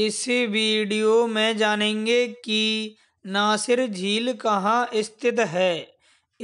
इस वीडियो में जानेंगे कि नासिर झील कहाँ स्थित है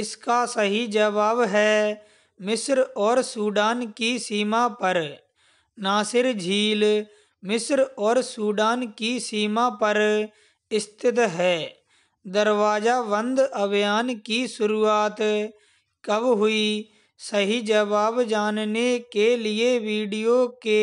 इसका सही जवाब है मिस्र और सूडान की सीमा पर नासिर झील मिस्र और सूडान की सीमा पर स्थित है दरवाज़ा बंद अभियान की शुरुआत कब हुई सही जवाब जानने के लिए वीडियो के